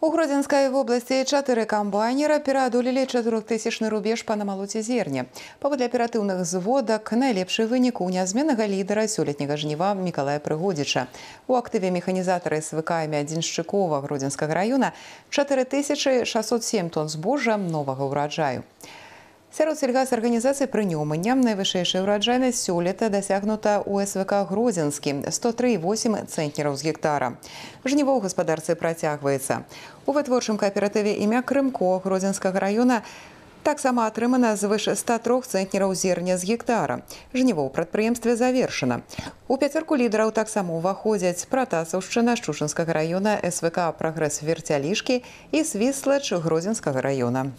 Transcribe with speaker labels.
Speaker 1: У Гродзенскай вобласці чатыры камбайнера пераадолелі 4000 рубеж па намалоце зерня. Паводле аператыўных зводак найлепшы вынік у нязменнага лідара сёлетняга жніва Мікалая Прыгодзіча. У актыве механізатары з выкамі адзіншчыкова Гродзенскага раёна 4607 тонн збожжа новага ўраджаю. Сярод сельгасарганізацый прынёмання найвышэйшая ўраджайнасць сёлета дасягнута ў СВК грозенскі 103,8 цэнтнераў з гектара. Жніво ў гаспадарцы працягваецца. У вытворчым кааператыве імя Крымко гродзенскага раёна таксама атрымана звыш 103 цэнтнераў зерня з гектара. Жніво ў прадпрыемстве завершана. У пяцёрку лідараў таксама ўваходзяць пратасаўшчына шчушынскага раёна СВК прагрэс верцялішкі і свіслач грозенскага раёна.